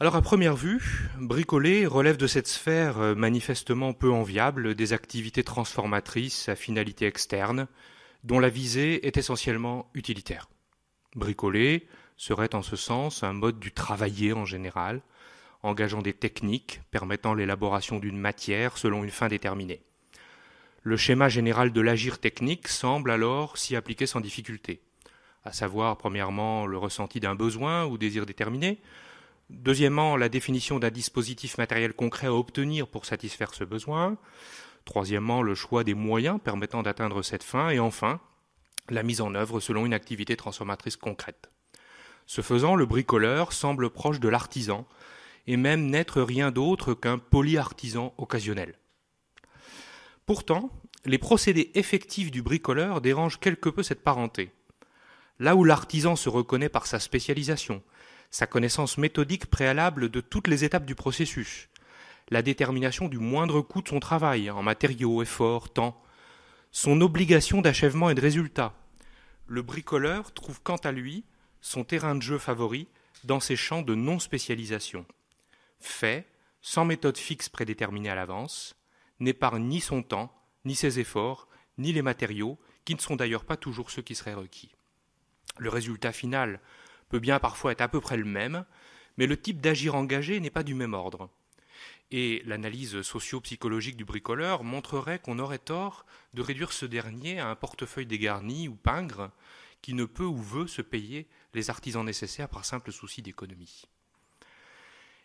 Alors à première vue, bricoler relève de cette sphère euh, manifestement peu enviable des activités transformatrices à finalité externe, dont la visée est essentiellement utilitaire. Bricoler serait en ce sens un mode du travailler en général, engageant des techniques permettant l'élaboration d'une matière selon une fin déterminée. Le schéma général de l'agir technique semble alors s'y appliquer sans difficulté, à savoir premièrement le ressenti d'un besoin ou désir déterminé, Deuxièmement, la définition d'un dispositif matériel concret à obtenir pour satisfaire ce besoin. Troisièmement, le choix des moyens permettant d'atteindre cette fin. Et enfin, la mise en œuvre selon une activité transformatrice concrète. Ce faisant, le bricoleur semble proche de l'artisan et même n'être rien d'autre qu'un polyartisan occasionnel. Pourtant, les procédés effectifs du bricoleur dérangent quelque peu cette parenté. Là où l'artisan se reconnaît par sa spécialisation, sa connaissance méthodique préalable de toutes les étapes du processus, la détermination du moindre coût de son travail en matériaux, efforts, temps, son obligation d'achèvement et de résultat. Le bricoleur trouve quant à lui son terrain de jeu favori dans ses champs de non-spécialisation. Fait, sans méthode fixe prédéterminée à l'avance, n'épargne ni son temps, ni ses efforts, ni les matériaux, qui ne sont d'ailleurs pas toujours ceux qui seraient requis. Le résultat final peut bien parfois être à peu près le même, mais le type d'agir engagé n'est pas du même ordre. Et l'analyse socio-psychologique du bricoleur montrerait qu'on aurait tort de réduire ce dernier à un portefeuille dégarni ou pingre qui ne peut ou veut se payer les artisans nécessaires par simple souci d'économie.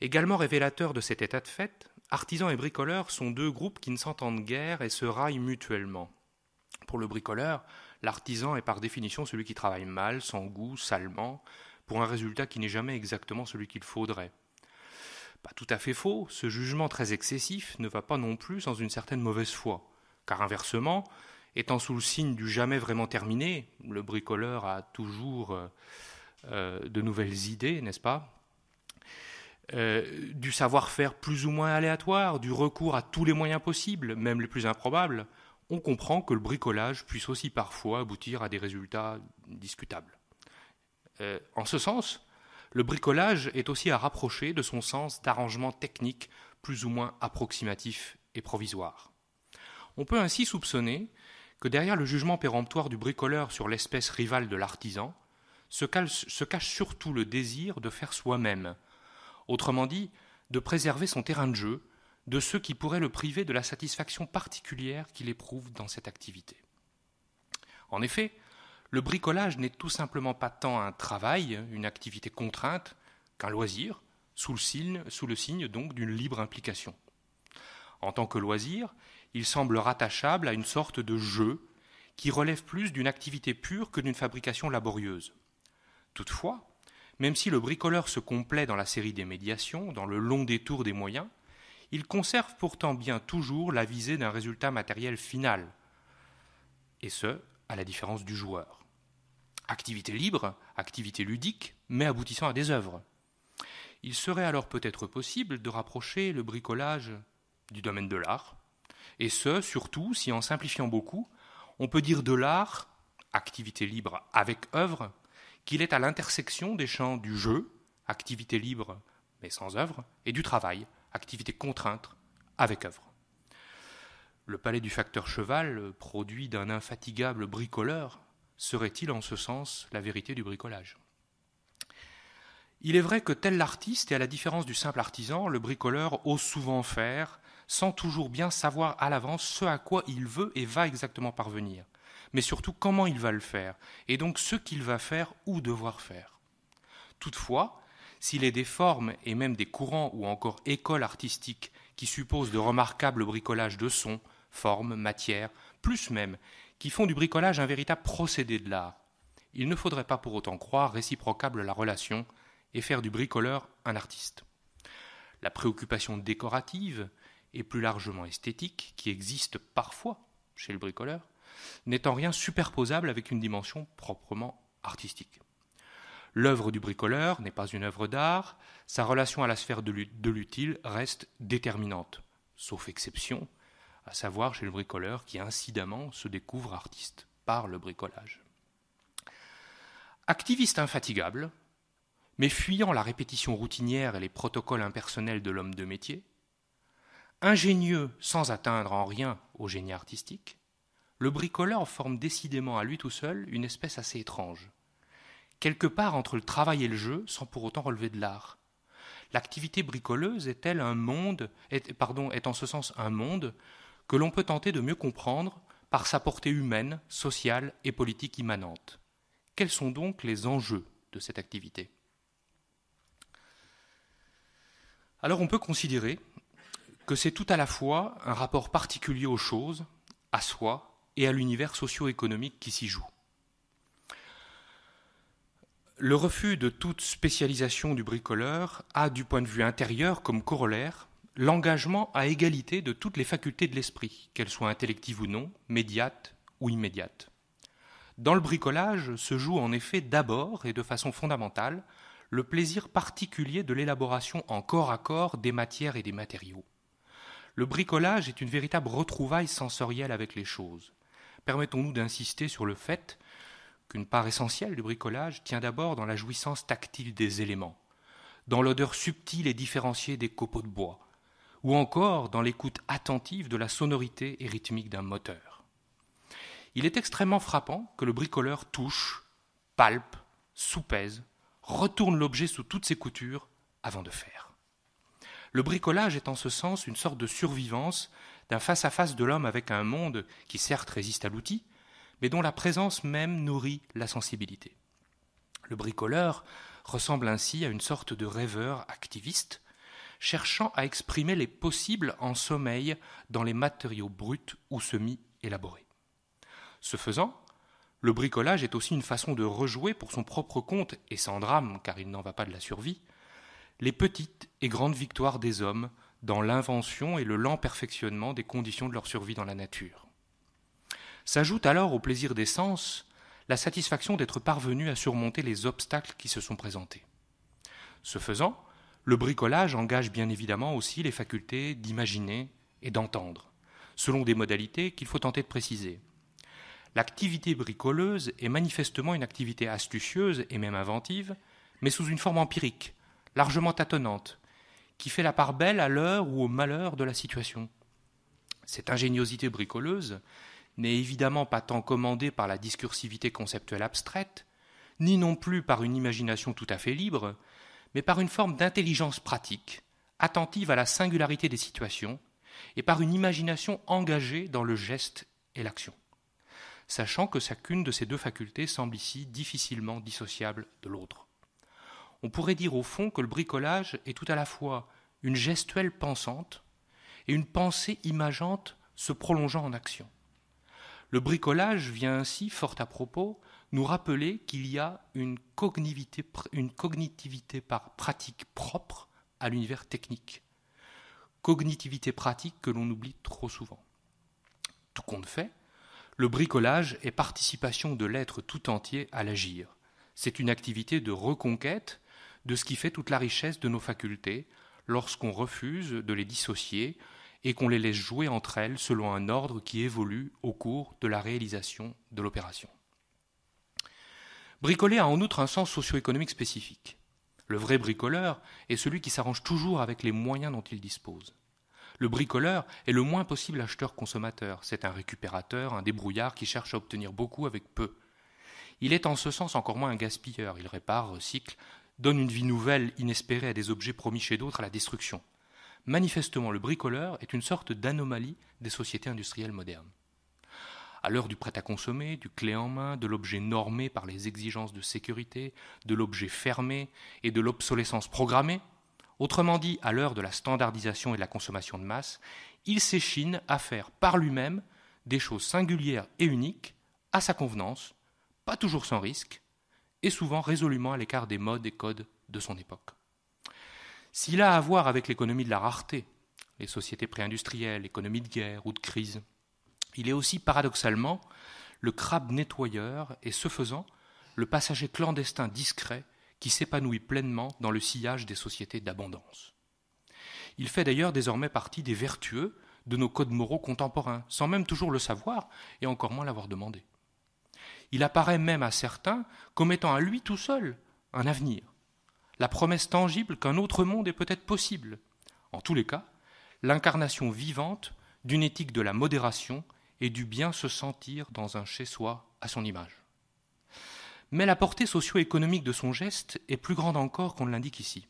Également révélateur de cet état de fait, artisans et bricoleurs sont deux groupes qui ne s'entendent guère et se raillent mutuellement. Pour le bricoleur, l'artisan est par définition celui qui travaille mal, sans goût, salement, pour un résultat qui n'est jamais exactement celui qu'il faudrait. Pas tout à fait faux, ce jugement très excessif ne va pas non plus sans une certaine mauvaise foi, car inversement, étant sous le signe du jamais vraiment terminé, le bricoleur a toujours euh, euh, de nouvelles idées, n'est-ce pas euh, du savoir-faire plus ou moins aléatoire, du recours à tous les moyens possibles, même les plus improbables, on comprend que le bricolage puisse aussi parfois aboutir à des résultats discutables. Euh, en ce sens, le bricolage est aussi à rapprocher de son sens d'arrangement technique plus ou moins approximatif et provisoire. On peut ainsi soupçonner que derrière le jugement péremptoire du bricoleur sur l'espèce rivale de l'artisan, se cache surtout le désir de faire soi-même, autrement dit, de préserver son terrain de jeu de ceux qui pourraient le priver de la satisfaction particulière qu'il éprouve dans cette activité. En effet, le bricolage n'est tout simplement pas tant un travail, une activité contrainte, qu'un loisir, sous le signe, sous le signe donc d'une libre implication. En tant que loisir, il semble rattachable à une sorte de jeu qui relève plus d'une activité pure que d'une fabrication laborieuse. Toutefois, même si le bricoleur se complaît dans la série des médiations, dans le long détour des moyens, il conserve pourtant bien toujours la visée d'un résultat matériel final, et ce, à la différence du joueur. Activité libre, activité ludique, mais aboutissant à des œuvres. Il serait alors peut-être possible de rapprocher le bricolage du domaine de l'art, et ce, surtout si en simplifiant beaucoup, on peut dire de l'art, activité libre avec œuvre, qu'il est à l'intersection des champs du jeu, activité libre mais sans œuvre, et du travail, activité contrainte avec œuvre. Le palais du facteur cheval, euh, produit d'un infatigable bricoleur, serait-il en ce sens la vérité du bricolage Il est vrai que tel l'artiste, et à la différence du simple artisan, le bricoleur ose souvent faire, sans toujours bien savoir à l'avance ce à quoi il veut et va exactement parvenir, mais surtout comment il va le faire, et donc ce qu'il va faire ou devoir faire. Toutefois, s'il est des formes et même des courants ou encore écoles artistiques qui supposent de remarquables bricolages de sons, forme, matière, plus même, qui font du bricolage un véritable procédé de l'art. Il ne faudrait pas pour autant croire réciprocable la relation et faire du bricoleur un artiste. La préoccupation décorative et plus largement esthétique qui existe parfois chez le bricoleur n'est en rien superposable avec une dimension proprement artistique. L'œuvre du bricoleur n'est pas une œuvre d'art, sa relation à la sphère de l'utile reste déterminante, sauf exception, à savoir chez le bricoleur qui incidemment se découvre artiste par le bricolage. Activiste infatigable, mais fuyant la répétition routinière et les protocoles impersonnels de l'homme de métier, ingénieux sans atteindre en rien au génie artistique, le bricoleur forme décidément à lui tout seul une espèce assez étrange, quelque part entre le travail et le jeu sans pour autant relever de l'art. L'activité bricoleuse est-elle un monde, pardon, est en ce sens un monde que l'on peut tenter de mieux comprendre par sa portée humaine, sociale et politique immanente. Quels sont donc les enjeux de cette activité Alors on peut considérer que c'est tout à la fois un rapport particulier aux choses, à soi et à l'univers socio-économique qui s'y joue. Le refus de toute spécialisation du bricoleur a, du point de vue intérieur, comme corollaire, l'engagement à égalité de toutes les facultés de l'esprit, qu'elles soient intellectives ou non, médiates ou immédiates. Dans le bricolage se joue en effet d'abord et de façon fondamentale le plaisir particulier de l'élaboration en corps à corps des matières et des matériaux. Le bricolage est une véritable retrouvaille sensorielle avec les choses. Permettons-nous d'insister sur le fait qu'une part essentielle du bricolage tient d'abord dans la jouissance tactile des éléments, dans l'odeur subtile et différenciée des copeaux de bois, ou encore dans l'écoute attentive de la sonorité et rythmique d'un moteur. Il est extrêmement frappant que le bricoleur touche, palpe, soupèse, retourne l'objet sous toutes ses coutures avant de faire. Le bricolage est en ce sens une sorte de survivance d'un face-à-face de l'homme avec un monde qui certes résiste à l'outil, mais dont la présence même nourrit la sensibilité. Le bricoleur ressemble ainsi à une sorte de rêveur activiste cherchant à exprimer les possibles en sommeil dans les matériaux bruts ou semi-élaborés. Ce faisant, le bricolage est aussi une façon de rejouer pour son propre compte, et sans drame, car il n'en va pas de la survie, les petites et grandes victoires des hommes dans l'invention et le lent perfectionnement des conditions de leur survie dans la nature. S'ajoute alors au plaisir des sens la satisfaction d'être parvenu à surmonter les obstacles qui se sont présentés. Ce faisant, le bricolage engage bien évidemment aussi les facultés d'imaginer et d'entendre, selon des modalités qu'il faut tenter de préciser. L'activité bricoleuse est manifestement une activité astucieuse et même inventive, mais sous une forme empirique, largement tâtonnante, qui fait la part belle à l'heure ou au malheur de la situation. Cette ingéniosité bricoleuse n'est évidemment pas tant commandée par la discursivité conceptuelle abstraite, ni non plus par une imagination tout à fait libre, mais par une forme d'intelligence pratique, attentive à la singularité des situations, et par une imagination engagée dans le geste et l'action, sachant que chacune de ces deux facultés semble ici difficilement dissociable de l'autre. On pourrait dire au fond que le bricolage est tout à la fois une gestuelle pensante et une pensée imageante se prolongeant en action. Le bricolage vient ainsi fort à propos nous rappeler qu'il y a une cognitivité, une cognitivité par pratique propre à l'univers technique. Cognitivité pratique que l'on oublie trop souvent. Tout compte fait, le bricolage est participation de l'être tout entier à l'agir. C'est une activité de reconquête de ce qui fait toute la richesse de nos facultés lorsqu'on refuse de les dissocier et qu'on les laisse jouer entre elles selon un ordre qui évolue au cours de la réalisation de l'opération. Bricoler a en outre un sens socio-économique spécifique. Le vrai bricoleur est celui qui s'arrange toujours avec les moyens dont il dispose. Le bricoleur est le moins possible acheteur-consommateur, c'est un récupérateur, un débrouillard qui cherche à obtenir beaucoup avec peu. Il est en ce sens encore moins un gaspilleur, il répare, recycle, donne une vie nouvelle, inespérée à des objets promis chez d'autres à la destruction. Manifestement, le bricoleur est une sorte d'anomalie des sociétés industrielles modernes à l'heure du prêt à consommer, du clé en main, de l'objet normé par les exigences de sécurité, de l'objet fermé et de l'obsolescence programmée, autrement dit à l'heure de la standardisation et de la consommation de masse, il s'échine à faire par lui-même des choses singulières et uniques, à sa convenance, pas toujours sans risque, et souvent résolument à l'écart des modes et codes de son époque. S'il a à voir avec l'économie de la rareté, les sociétés pré-industrielles, l'économie de guerre ou de crise, il est aussi paradoxalement le crabe nettoyeur et ce faisant le passager clandestin discret qui s'épanouit pleinement dans le sillage des sociétés d'abondance. Il fait d'ailleurs désormais partie des vertueux de nos codes moraux contemporains, sans même toujours le savoir et encore moins l'avoir demandé. Il apparaît même à certains comme étant à lui tout seul un avenir, la promesse tangible qu'un autre monde est peut-être possible. En tous les cas, l'incarnation vivante d'une éthique de la modération et du bien se sentir dans un chez-soi à son image. Mais la portée socio-économique de son geste est plus grande encore qu'on ne l'indique ici.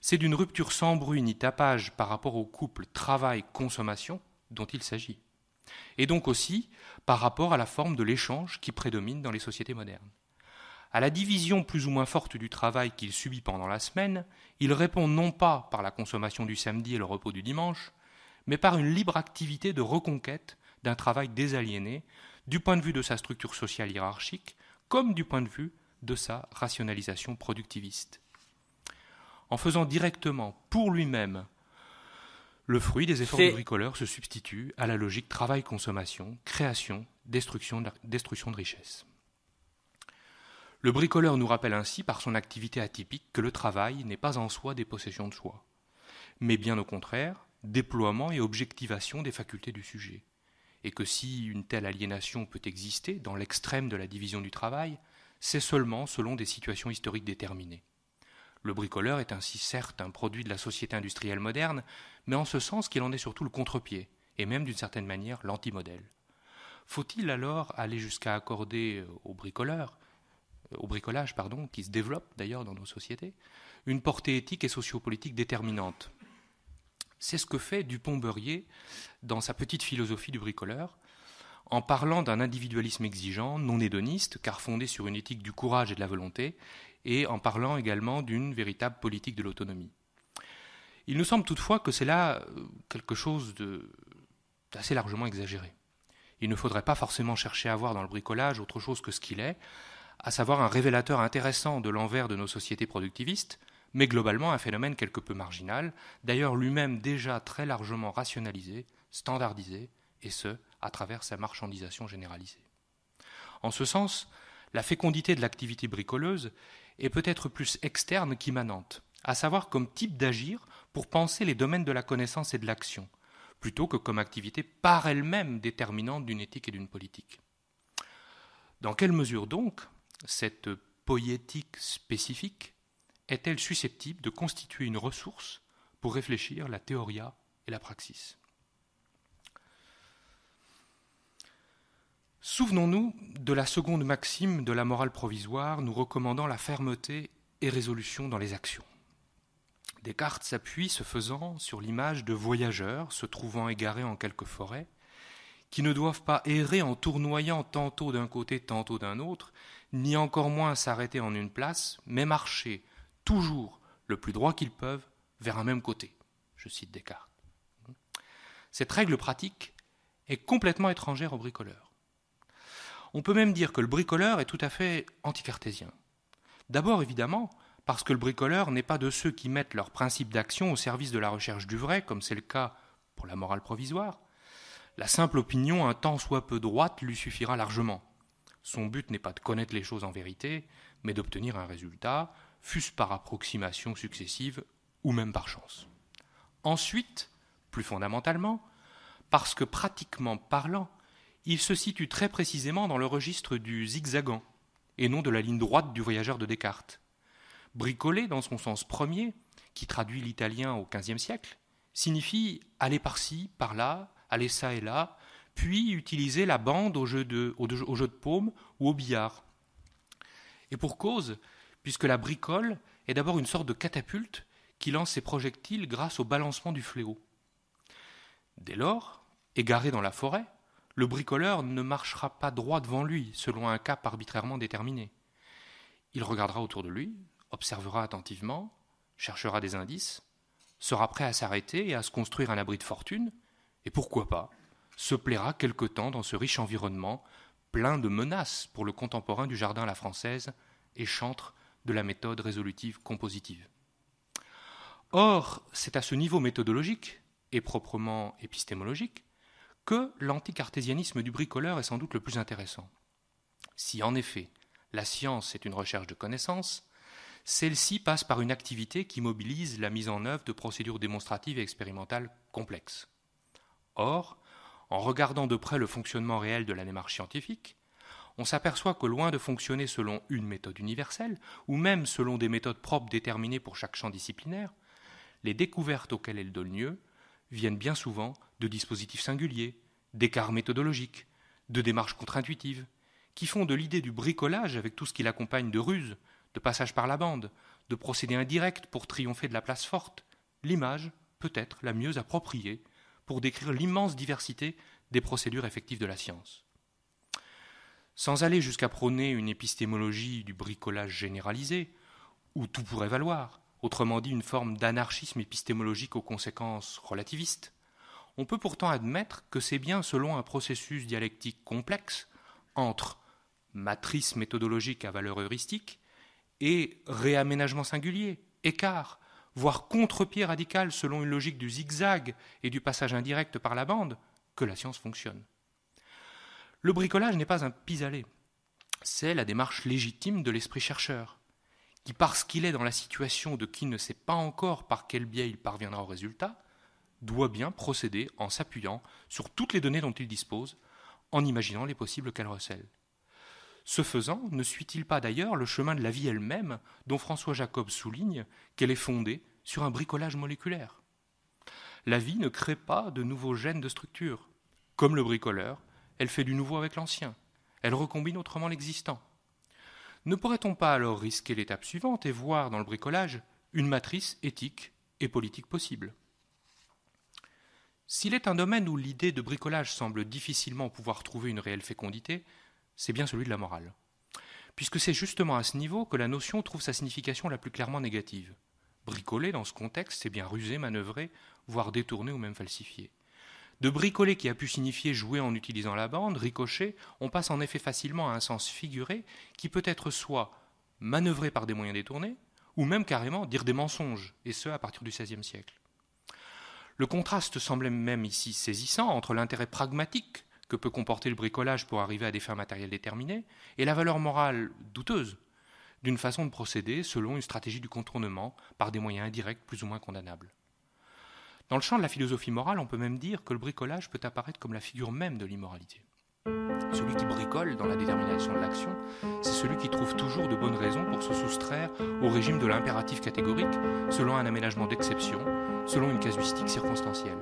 C'est d'une rupture sans bruit ni tapage par rapport au couple travail-consommation dont il s'agit, et donc aussi par rapport à la forme de l'échange qui prédomine dans les sociétés modernes. À la division plus ou moins forte du travail qu'il subit pendant la semaine, il répond non pas par la consommation du samedi et le repos du dimanche, mais par une libre activité de reconquête d'un travail désaliéné, du point de vue de sa structure sociale hiérarchique, comme du point de vue de sa rationalisation productiviste. En faisant directement pour lui-même le fruit des efforts du bricoleur se substitue à la logique travail-consommation, création, destruction de, destruction de richesse. Le bricoleur nous rappelle ainsi par son activité atypique que le travail n'est pas en soi des possessions de soi, mais bien au contraire, déploiement et objectivation des facultés du sujet et que si une telle aliénation peut exister dans l'extrême de la division du travail, c'est seulement selon des situations historiques déterminées. Le bricoleur est ainsi certes un produit de la société industrielle moderne, mais en ce sens qu'il en est surtout le contre-pied, et même d'une certaine manière l'antimodèle. Faut-il alors aller jusqu'à accorder au bricoleur, au bricolage pardon, qui se développe d'ailleurs dans nos sociétés, une portée éthique et sociopolitique déterminante c'est ce que fait Dupont-Beurier dans sa petite philosophie du bricoleur, en parlant d'un individualisme exigeant, non hédoniste, car fondé sur une éthique du courage et de la volonté, et en parlant également d'une véritable politique de l'autonomie. Il nous semble toutefois que c'est là euh, quelque chose d'assez largement exagéré. Il ne faudrait pas forcément chercher à voir dans le bricolage autre chose que ce qu'il est, à savoir un révélateur intéressant de l'envers de nos sociétés productivistes, mais globalement un phénomène quelque peu marginal, d'ailleurs lui-même déjà très largement rationalisé, standardisé, et ce, à travers sa marchandisation généralisée. En ce sens, la fécondité de l'activité bricoleuse est peut-être plus externe qu'immanente, à savoir comme type d'agir pour penser les domaines de la connaissance et de l'action, plutôt que comme activité par elle-même déterminante d'une éthique et d'une politique. Dans quelle mesure donc cette poétique spécifique est-elle susceptible de constituer une ressource pour réfléchir la théoria et la praxis Souvenons-nous de la seconde maxime de la morale provisoire nous recommandant la fermeté et résolution dans les actions. Descartes s'appuie, se faisant, sur l'image de voyageurs se trouvant égarés en quelque forêt, qui ne doivent pas errer en tournoyant tantôt d'un côté, tantôt d'un autre, ni encore moins s'arrêter en une place, mais marcher toujours le plus droit qu'ils peuvent vers un même côté. Je cite Descartes. Cette règle pratique est complètement étrangère au bricoleur. On peut même dire que le bricoleur est tout à fait anticartésien. D'abord, évidemment, parce que le bricoleur n'est pas de ceux qui mettent leurs principes d'action au service de la recherche du vrai, comme c'est le cas pour la morale provisoire. La simple opinion, un tant soit peu droite, lui suffira largement. Son but n'est pas de connaître les choses en vérité, mais d'obtenir un résultat, fût-ce par approximation successive ou même par chance. Ensuite, plus fondamentalement, parce que pratiquement parlant, il se situe très précisément dans le registre du zigzagant et non de la ligne droite du voyageur de Descartes. Bricoler, dans son sens premier, qui traduit l'italien au XVe siècle, signifie aller par-ci, par-là, aller ça et là, puis utiliser la bande au jeu de, au jeu de paume ou au billard. Et pour cause, puisque la bricole est d'abord une sorte de catapulte qui lance ses projectiles grâce au balancement du fléau. Dès lors, égaré dans la forêt, le bricoleur ne marchera pas droit devant lui, selon un cap arbitrairement déterminé. Il regardera autour de lui, observera attentivement, cherchera des indices, sera prêt à s'arrêter et à se construire un abri de fortune, et pourquoi pas, se plaira quelque temps dans ce riche environnement, plein de menaces pour le contemporain du jardin à la française et chantre de la méthode résolutive compositive. Or, c'est à ce niveau méthodologique, et proprement épistémologique, que l'anticartésianisme du bricoleur est sans doute le plus intéressant. Si en effet la science est une recherche de connaissances, celle-ci passe par une activité qui mobilise la mise en œuvre de procédures démonstratives et expérimentales complexes. Or, en regardant de près le fonctionnement réel de la démarche scientifique, on s'aperçoit que loin de fonctionner selon une méthode universelle, ou même selon des méthodes propres déterminées pour chaque champ disciplinaire, les découvertes auxquelles elles donnent lieu viennent bien souvent de dispositifs singuliers, d'écarts méthodologiques, de démarches contre-intuitives, qui font de l'idée du bricolage avec tout ce qui l'accompagne de ruses, de passage par la bande, de procédés indirects pour triompher de la place forte, l'image peut-être la mieux appropriée pour décrire l'immense diversité des procédures effectives de la science. Sans aller jusqu'à prôner une épistémologie du bricolage généralisé, où tout pourrait valoir, autrement dit une forme d'anarchisme épistémologique aux conséquences relativistes, on peut pourtant admettre que c'est bien selon un processus dialectique complexe entre matrice méthodologique à valeur heuristique et réaménagement singulier, écart, voire contre-pied radical selon une logique du zigzag et du passage indirect par la bande, que la science fonctionne. Le bricolage n'est pas un pis-aller. C'est la démarche légitime de l'esprit chercheur, qui, parce qu'il est dans la situation de qui ne sait pas encore par quel biais il parviendra au résultat, doit bien procéder en s'appuyant sur toutes les données dont il dispose, en imaginant les possibles qu'elles recèlent. Ce faisant, ne suit-il pas d'ailleurs le chemin de la vie elle-même, dont François Jacob souligne qu'elle est fondée sur un bricolage moléculaire La vie ne crée pas de nouveaux gènes de structure. Comme le bricoleur, elle fait du nouveau avec l'ancien, elle recombine autrement l'existant. Ne pourrait-on pas alors risquer l'étape suivante et voir dans le bricolage une matrice éthique et politique possible S'il est un domaine où l'idée de bricolage semble difficilement pouvoir trouver une réelle fécondité, c'est bien celui de la morale. Puisque c'est justement à ce niveau que la notion trouve sa signification la plus clairement négative. Bricoler dans ce contexte, c'est bien ruser, manœuvrer, voire détourner ou même falsifier. De bricoler qui a pu signifier jouer en utilisant la bande, ricocher, on passe en effet facilement à un sens figuré qui peut être soit manœuvré par des moyens détournés, ou même carrément dire des mensonges, et ce à partir du XVIe siècle. Le contraste semblait même ici saisissant entre l'intérêt pragmatique que peut comporter le bricolage pour arriver à des fins matérielles déterminées, et la valeur morale douteuse d'une façon de procéder selon une stratégie du contournement par des moyens indirects plus ou moins condamnables. Dans le champ de la philosophie morale, on peut même dire que le bricolage peut apparaître comme la figure même de l'immoralité. Celui qui bricole dans la détermination de l'action, c'est celui qui trouve toujours de bonnes raisons pour se soustraire au régime de l'impératif catégorique, selon un aménagement d'exception, selon une casuistique circonstancielle.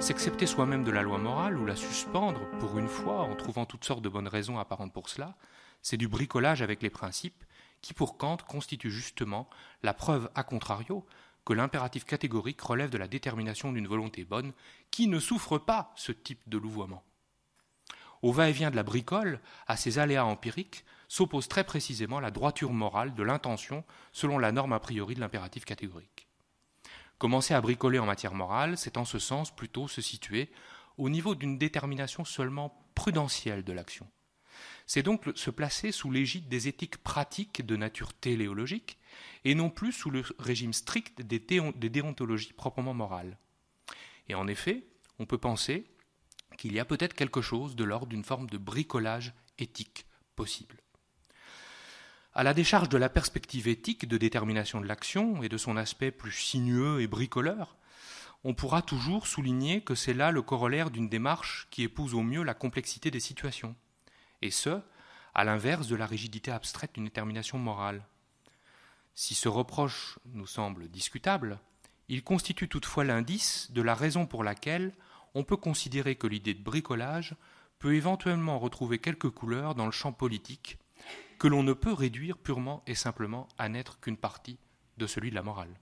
S'accepter soi-même de la loi morale ou la suspendre pour une fois en trouvant toutes sortes de bonnes raisons apparentes pour cela, c'est du bricolage avec les principes qui pour Kant constitue justement la preuve a contrario que l'impératif catégorique relève de la détermination d'une volonté bonne qui ne souffre pas ce type de louvoiement. Au va-et-vient de la bricole, à ces aléas empiriques, s'oppose très précisément la droiture morale de l'intention selon la norme a priori de l'impératif catégorique. Commencer à bricoler en matière morale, c'est en ce sens plutôt se situer au niveau d'une détermination seulement prudentielle de l'action, c'est donc se placer sous l'égide des éthiques pratiques de nature téléologique et non plus sous le régime strict des, déontologies proprement morales. Et en effet, on peut penser qu'il y a peut-être quelque chose de l'ordre d'une forme de bricolage éthique possible. À la décharge de la perspective éthique de détermination de l'action et de son aspect plus sinueux et bricoleur, on pourra toujours souligner que c'est là le corollaire d'une démarche qui épouse au mieux la complexité des situations, et ce, à l'inverse de la rigidité abstraite d'une détermination morale. Si ce reproche nous semble discutable, il constitue toutefois l'indice de la raison pour laquelle on peut considérer que l'idée de bricolage peut éventuellement retrouver quelques couleurs dans le champ politique, que l'on ne peut réduire purement et simplement à n'être qu'une partie de celui de la morale.